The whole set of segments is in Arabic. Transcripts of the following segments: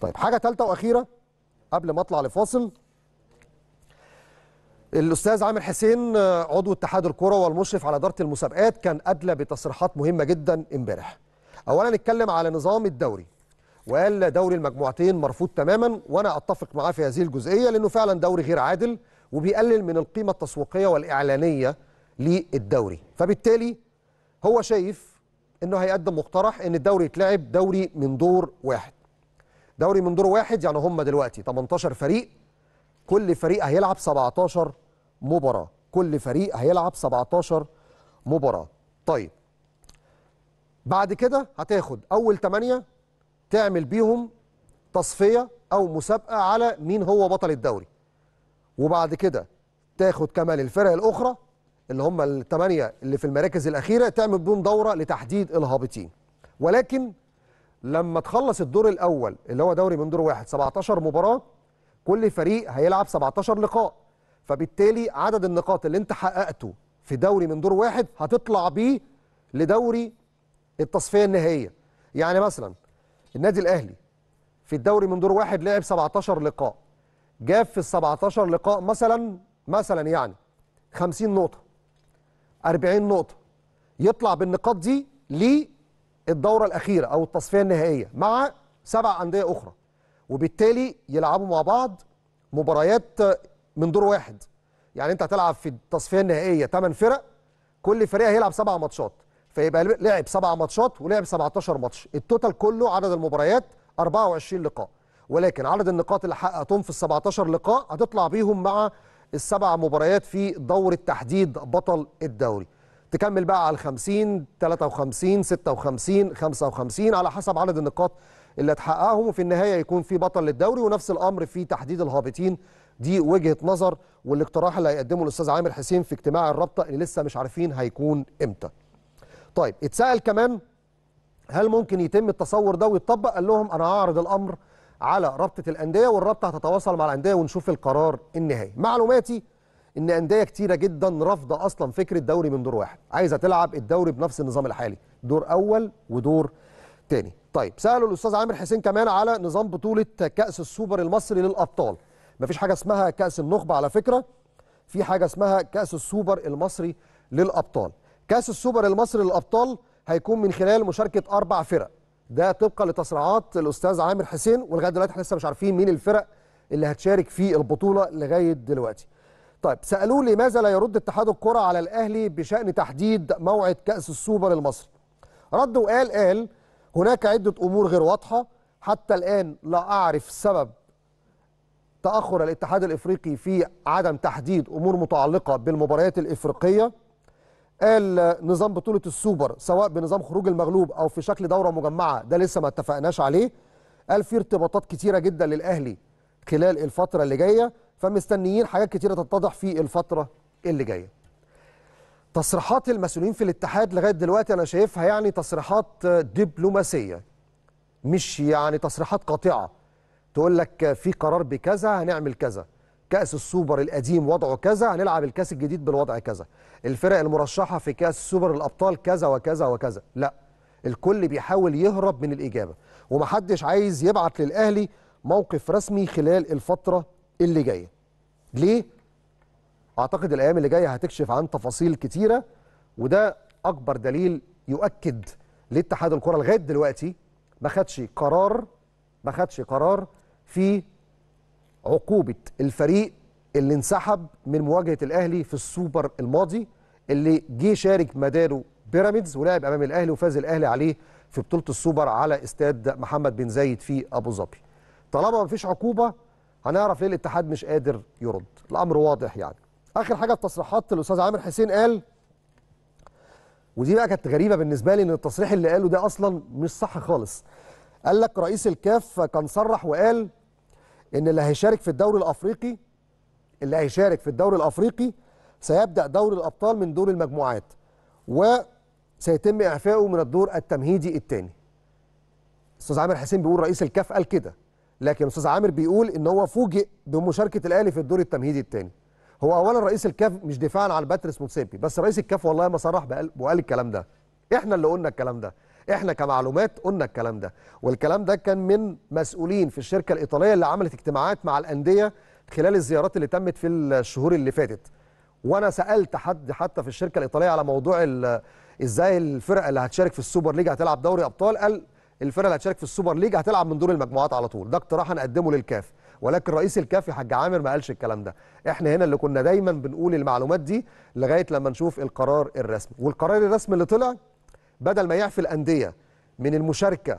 طيب حاجه ثالثه واخيره قبل ما اطلع لفاصل الاستاذ عامر حسين آه، عضو اتحاد الكره والمشرف على اداره المسابقات كان ادلى بتصريحات مهمه جدا امبارح اولا اتكلم على نظام الدوري وقال دوري المجموعتين مرفوض تماما وانا اتفق معاه في هذه الجزئيه لانه فعلا دوري غير عادل وبيقلل من القيمه التسويقيه والاعلانيه للدوري فبالتالي هو شايف انه هيقدم مقترح ان الدوري يتلعب دوري من دور واحد دوري من دور واحد يعني هم دلوقتي 18 فريق كل فريق هيلعب 17 مباراه كل فريق هيلعب 17 مباراه طيب بعد كده هتاخد اول 8 تعمل بيهم تصفيه او مسابقه على مين هو بطل الدوري وبعد كده تاخد كمان الفرق الاخرى اللي هم الثمانيه اللي في المراكز الاخيره تعمل بيهم دوره لتحديد الهابطين ولكن لما تخلص الدور الاول اللي هو دوري من دور واحد 17 مباراه كل فريق هيلعب 17 لقاء فبالتالي عدد النقاط اللي انت حققته في دوري من دور واحد هتطلع بيه لدوري التصفيه النهائيه يعني مثلا النادي الاهلي في الدوري من دور واحد لعب 17 لقاء جاب في ال 17 لقاء مثلا مثلا يعني 50 نقطه 40 نقطه يطلع بالنقاط دي ليه الدورة الأخيرة أو التصفية النهائية مع سبع أندية أخرى وبالتالي يلعبوا مع بعض مباريات من دور واحد يعني أنت هتلعب في التصفية النهائية ثمان فرق كل فريق هيلعب سبع ماتشات فيبقى لعب سبع ماتشات ولعب 17 ماتش التوتال كله عدد المباريات 24 لقاء ولكن عدد النقاط اللي حققتهم في ال 17 لقاء هتطلع بيهم مع السبع مباريات في دور التحديد بطل الدوري تكمل بقى على ال 50 53 56 55 على حسب عدد النقاط اللي هتحققهم وفي النهايه يكون في بطل للدوري ونفس الامر في تحديد الهابطين دي وجهه نظر والاقتراح اللي هيقدمه الاستاذ عامر حسين في اجتماع الرابطه اللي لسه مش عارفين هيكون امتى. طيب اتسال كمان هل ممكن يتم التصور ده ويتطبق؟ قال لهم انا هعرض الامر على رابطه الانديه والرابطه هتتواصل مع الانديه ونشوف القرار النهائي. معلوماتي ان انديه كتيره جدا رافضه اصلا فكره دوري من دور واحد عايزه تلعب الدوري بنفس النظام الحالي دور اول ودور تاني طيب سالوا الاستاذ عامر حسين كمان على نظام بطوله كاس السوبر المصري للابطال مفيش حاجه اسمها كاس النخبه على فكره في حاجه اسمها كاس السوبر المصري للابطال كاس السوبر المصري للابطال هيكون من خلال مشاركه اربع فرق ده طبقا لتصريحات الاستاذ عامر حسين ولغايه دلوقتي احنا لسه مش عارفين مين الفرق اللي هتشارك في البطوله لغايه دلوقتي طيب سالوه لماذا لا يرد اتحاد الكره على الاهلي بشان تحديد موعد كاس السوبر المصري رد وقال قال هناك عده امور غير واضحه حتى الان لا اعرف سبب تاخر الاتحاد الافريقي في عدم تحديد امور متعلقه بالمباريات الافريقيه قال نظام بطوله السوبر سواء بنظام خروج المغلوب او في شكل دوره مجمعه ده لسه ما اتفقناش عليه قال في ارتباطات كتيره جدا للاهلي خلال الفتره اللي جايه فمستنيين حاجات كتيرة تتضح في الفترة اللي جاية تصريحات المسؤولين في الاتحاد لغاية دلوقتي أنا شايفها يعني تصريحات دبلوماسية مش يعني تصريحات قاطعة تقول لك في قرار بكذا هنعمل كذا كأس السوبر القديم وضعه كذا هنلعب الكأس الجديد بالوضع كذا الفرق المرشحة في كأس سوبر الأبطال كذا وكذا وكذا لا الكل بيحاول يهرب من الإجابة ومحدش عايز يبعت للأهلي موقف رسمي خلال الفترة اللي جايه ليه اعتقد الايام اللي جايه هتكشف عن تفاصيل كتيره وده اكبر دليل يؤكد لاتحاد الكره لغايه دلوقتي ما خدش قرار ما خدش قرار في عقوبه الفريق اللي انسحب من مواجهه الاهلي في السوبر الماضي اللي جه شارك مداره بيراميدز ولعب امام الاهلي وفاز الاهلي عليه في بطوله السوبر على استاد محمد بن زايد في ابو ظبي طالما مفيش عقوبه هنعرف ليه الاتحاد مش قادر يرد الامر واضح يعني اخر حاجه التصريحات الاستاذ عامر حسين قال ودي بقى كانت غريبه بالنسبه لي ان التصريح اللي قاله ده اصلا مش صح خالص قال لك رئيس الكاف كان صرح وقال ان اللي هيشارك في الدوري الافريقي اللي هيشارك في الدوري الافريقي سيبدا دوري الابطال من دور المجموعات وسيتم اعفائه من الدور التمهيدي الثاني استاذ عامر حسين بيقول رئيس الكاف قال كده لكن استاذ عامر بيقول ان هو فوجئ بمشاركه الاهلي في الدور التمهيدي الثاني هو اولا رئيس الكاف مش دفاعا عن باتريس موتسيبي بس رئيس الكاف والله ما صرح وقال الكلام ده احنا اللي قلنا الكلام ده احنا كمعلومات قلنا الكلام ده والكلام ده كان من مسؤولين في الشركه الايطاليه اللي عملت اجتماعات مع الانديه خلال الزيارات اللي تمت في الشهور اللي فاتت وانا سالت حد حتى في الشركه الايطاليه على موضوع ازاي الفرقه اللي هتشارك في السوبر ليج هتلعب دوري ابطال قال الفرق اللي هتشارك في السوبر ليج هتلعب من دور المجموعات على طول ده اقتراح هنقدمه للكاف ولكن رئيس الكاف يا حاج عامر ما قالش الكلام ده احنا هنا اللي كنا دايما بنقول المعلومات دي لغايه لما نشوف القرار الرسمي والقرار الرسمي اللي طلع بدل ما يعفي الانديه من المشاركه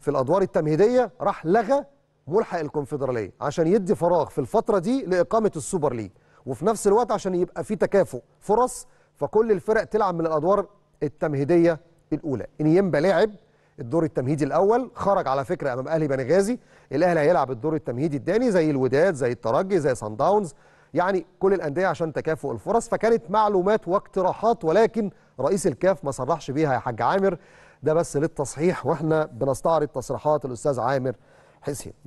في الادوار التمهيديه راح لغى ملحق الكونفدراليه عشان يدي فراغ في الفتره دي لاقامه السوبر ليج وفي نفس الوقت عشان يبقى في تكافؤ فرص فكل الفرق تلعب من الادوار التمهيديه الاولى انيمبا لعب الدور التمهيدي الاول خرج على فكره امام اهلي بنغازي الاهلي هيلعب الدور التمهيدي الثاني زي الوداد زي الترجي زي سان داونز يعني كل الانديه عشان تكافؤ الفرص فكانت معلومات واقتراحات ولكن رئيس الكاف ما صرحش بيها يا حاج عامر ده بس للتصحيح واحنا بنستعرض تصريحات الاستاذ عامر حسين